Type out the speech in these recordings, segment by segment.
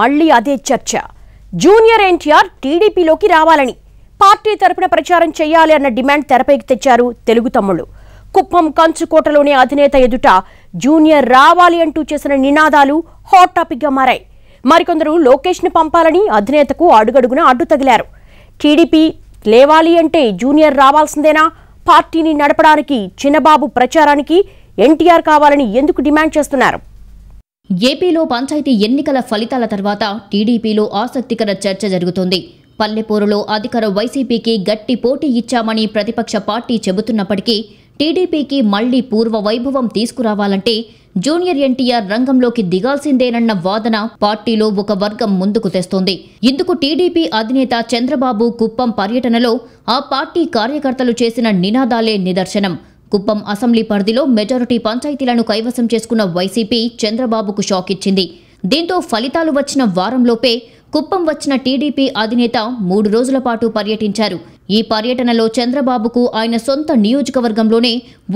మళ్లీ అదే చర్చ జూనియర్ ఎన్టీఆర్ టీడీపీలోకి రావాలని పార్టీ తరపున ప్రచారం చేయాలి అన్న డిమాండ్ తెరపైకి తెచ్చారు తెలుగు తమ్ముళ్ళు కుప్పం కంచుకోటలోని అధినేత ఎదుట జూనియర్ రావాలి అంటూ చేసిన నినాదాలు హాట్ టాపిక్గా మారాయి మరికొందరు లోకేష్ను పంపాలని అధినేతకు అడుగడుగున అడ్డు తగిలారు టీడీపీ లేవాలి అంటే జూనియర్ రావాల్సిందేనా పార్టీని నడపడానికి చిన్నబాబు ప్రచారానికి ఎన్టీఆర్ కావాలని ఎందుకు డిమాండ్ చేస్తున్నారు ఏపీలో పంచాయతీ ఎన్నికల ఫలితాల తర్వాత టీడీపీలో ఆసక్తికర చర్చ జరుగుతోంది పల్లెపూరులో అధికార వైసీపీకి గట్టి పోటీ ఇచ్చామని ప్రతిపక్ష పార్టీ చెబుతున్నప్పటికీ టీడీపీకి మళ్లీ పూర్వ వైభవం తీసుకురావాలంటే జూనియర్ ఎన్టీఆర్ రంగంలోకి దిగాల్సిందేనన్న వాదన పార్టీలో ఒక వర్గం ముందుకు తెస్తోంది ఇందుకు టీడీపీ అధినేత చంద్రబాబు కుప్పం పర్యటనలో ఆ పార్టీ కార్యకర్తలు చేసిన నినాదాలే నిదర్శనం కుప్పం అసెంబ్లీ పరిధిలో మెజారిటీ పంచాయతీలను కైవసం చేసుకున్న వైసీపీ చంద్రబాబుకు షాక్ ఇచ్చింది దీంతో ఫలితాలు వచ్చిన వారంలోపే కుప్పం వచ్చిన టీడీపీ అధినేత మూడు రోజుల పాటు పర్యటించారు ఈ పర్యటనలో చంద్రబాబుకు ఆయన సొంత నియోజకవర్గంలోనే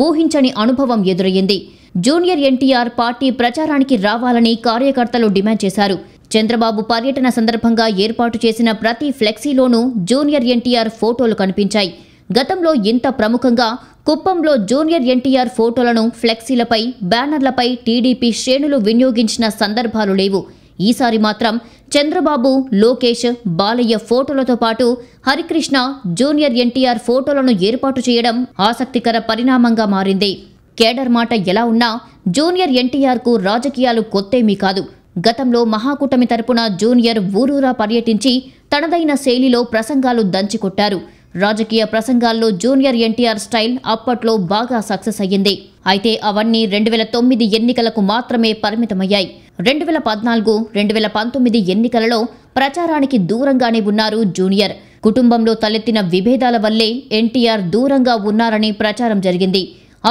ఊహించని అనుభవం ఎదురయ్యింది జూనియర్ ఎన్టీఆర్ పార్టీ ప్రచారానికి రావాలని కార్యకర్తలు డిమాండ్ చేశారు చంద్రబాబు పర్యటన సందర్భంగా ఏర్పాటు చేసిన ప్రతి ఫ్లెక్సీలోనూ జూనియర్ ఎన్టీఆర్ ఫోటోలు కనిపించాయి గతంలో ఇంత ప్రముఖంగా కుప్పంలో జూనియర్ ఎన్టీఆర్ ఫోటోలను ఫ్లెక్సీలపై బ్యానర్లపై టీడీపీ శ్రేణులు వినియోగించిన సందర్భాలు లేవు ఈసారి మాత్రం చంద్రబాబు లోకేష్ బాలయ్య ఫోటోలతో పాటు హరికృష్ణ జూనియర్ ఎన్టీఆర్ ఫోటోలను ఏర్పాటు చేయడం ఆసక్తికర పరిణామంగా మారింది కేడర్ మాట ఎలా ఉన్నా జూనియర్ ఎన్టీఆర్కు రాజకీయాలు కొత్తేమీ కాదు గతంలో మహాకూటమి తరపున జూనియర్ ఊరూరా పర్యటించి తనదైన శైలిలో ప్రసంగాలు దంచికొట్టారు రాజకీయ ప్రసంగాల్లో జూనియర్ ఎన్టీఆర్ స్టైల్ అప్పట్లో బాగా సక్సెస్ అయ్యింది అయితే అవన్నీ రెండు వేల తొమ్మిది ఎన్నికలకు మాత్రమే పరిమితమయ్యాయి రెండు వేల పద్నాలుగు రెండు వేల పంతొమ్మిది ఎన్నికలలో ప్రచారానికి దూరంగానే ఉన్నారు జూనియర్ కుటుంబంలో తలెత్తిన విభేదాల వల్లే ఎన్టీఆర్ దూరంగా ఉన్నారని ప్రచారం జరిగింది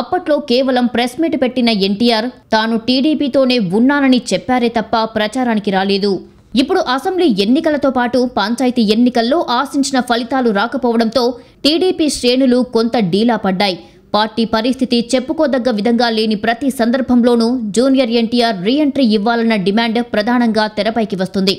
అప్పట్లో కేవలం ప్రెస్ మీట్ పెట్టిన ఎన్టీఆర్ తాను టీడీపీతోనే ఉన్నానని చెప్పారే తప్ప ప్రచారానికి రాలేదు ఇప్పుడు అసెంబ్లీ ఎన్నికలతో పాటు పంచాయతీ ఎన్నికల్లో ఆశించిన ఫలితాలు రాకపోవడంతో టీడీపీ శ్రేణులు కొంత డీలా పడ్డాయి పార్టీ పరిస్థితి చెప్పుకోదగ్గ విధంగా లేని ప్రతి సందర్భంలోనూ జూనియర్ ఎన్టీఆర్ రీఎంట్రీ ఇవ్వాలన్న డిమాండ్ ప్రధానంగా తెరపైకి వస్తుంది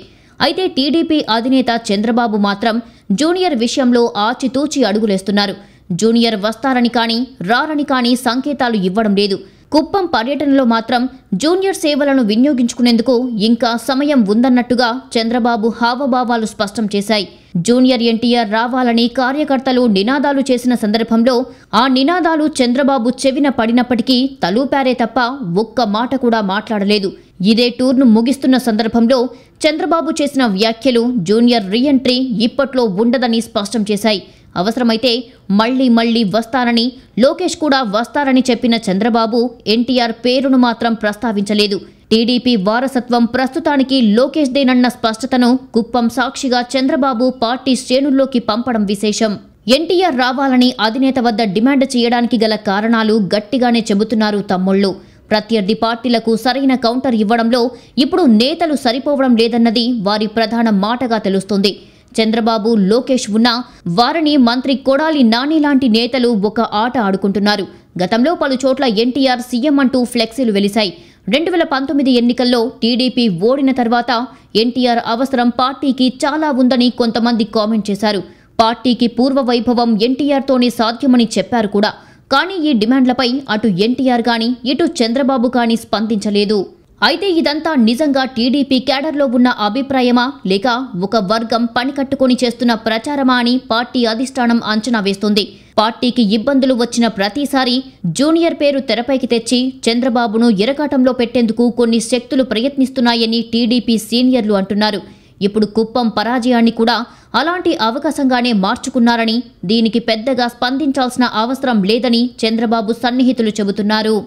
అయితే టీడీపీ అధినేత చంద్రబాబు మాత్రం జూనియర్ విషయంలో ఆచితూచి అడుగులేస్తున్నారు జూనియర్ వస్తారని కానీ రారని కానీ సంకేతాలు ఇవ్వడం లేదు కుప్పం పర్యటనలో మాత్రం జూనియర్ సేవలను వినియోగించుకునేందుకు ఇంకా సమయం ఉందన్నట్టుగా చంద్రబాబు హావభావాలు స్పష్టం చేశాయి జూనియర్ ఎన్టీఆర్ రావాలని కార్యకర్తలు నినాదాలు చేసిన సందర్భంలో ఆ నినాదాలు చంద్రబాబు చెవిన పడినప్పటికీ తలూపారే తప్ప ఒక్క మాట కూడా మాట్లాడలేదు ఇదే టూర్ను ముగిస్తున్న సందర్భంలో చంద్రబాబు చేసిన వ్యాఖ్యలు జూనియర్ రీఎంట్రీ ఇప్పట్లో ఉండదని స్పష్టం చేశాయి అవసరమైతే మళ్లీ మళ్లీ వస్తానని లోకేష్ కూడా వస్తారని చెప్పిన చంద్రబాబు ఎన్టీఆర్ పేరును మాత్రం ప్రస్తావించలేదు టీడీపీ వారసత్వం ప్రస్తుతానికి లోకేష్దేనన్న స్పష్టతను కుప్పం సాక్షిగా చంద్రబాబు పార్టీ శ్రేణుల్లోకి పంపడం విశేషం ఎన్టీఆర్ రావాలని అధినేత వద్ద డిమాండ్ చేయడానికి గల కారణాలు గట్టిగానే చెబుతున్నారు తమ్ముళ్ళు ప్రత్యర్థి పార్టీలకు సరైన కౌంటర్ ఇవ్వడంలో ఇప్పుడు నేతలు సరిపోవడం లేదన్నది వారి ప్రధాన మాటగా తెలుస్తుంది చంద్రబాబు లోకేష్ ఉన్నా వారిని మంత్రి కొడాలి నాని లాంటి నేతలు ఒక ఆట ఆడుకుంటున్నారు గతంలో పలు చోట్ల ఎన్టీఆర్ సీఎం అంటూ ఫ్లెక్సీలు వెలిశాయి రెండు వేల పంతొమ్మిది ఎన్నికల్లో టీడీపీ ఓడిన తర్వాత ఎన్టీఆర్ అవసరం పార్టీకి చాలా ఉందని కొంతమంది కామెంట్ చేశారు పార్టీకి పూర్వ వైభవం ఎన్టీఆర్తోనే సాధ్యమని చెప్పారు కూడా కానీ ఈ డిమాండ్లపై అటు ఎన్టీఆర్ కానీ ఇటు చంద్రబాబు కానీ స్పందించలేదు అయితే ఇదంతా నిజంగా టీడీపీ క్యాడర్లో ఉన్న అభిప్రాయమా లేక ఒక వర్గం పనికట్టుకుని చేస్తున్న ప్రచారమా అని పార్టీ అధిష్టానం అంచనా వేస్తుంది పార్టీకి ఇబ్బందులు వచ్చిన ప్రతిసారి జూనియర్ పేరు తెరపైకి తెచ్చి చంద్రబాబును ఇరకాటంలో పెట్టేందుకు కొన్ని శక్తులు ప్రయత్నిస్తున్నాయని టీడీపీ సీనియర్లు అంటున్నారు ఇప్పుడు కుప్పం పరాజయాన్ని కూడా అలాంటి అవకాశంగానే మార్చుకున్నారని దీనికి పెద్దగా స్పందించాల్సిన అవసరం లేదని చంద్రబాబు సన్నిహితులు చెబుతున్నారు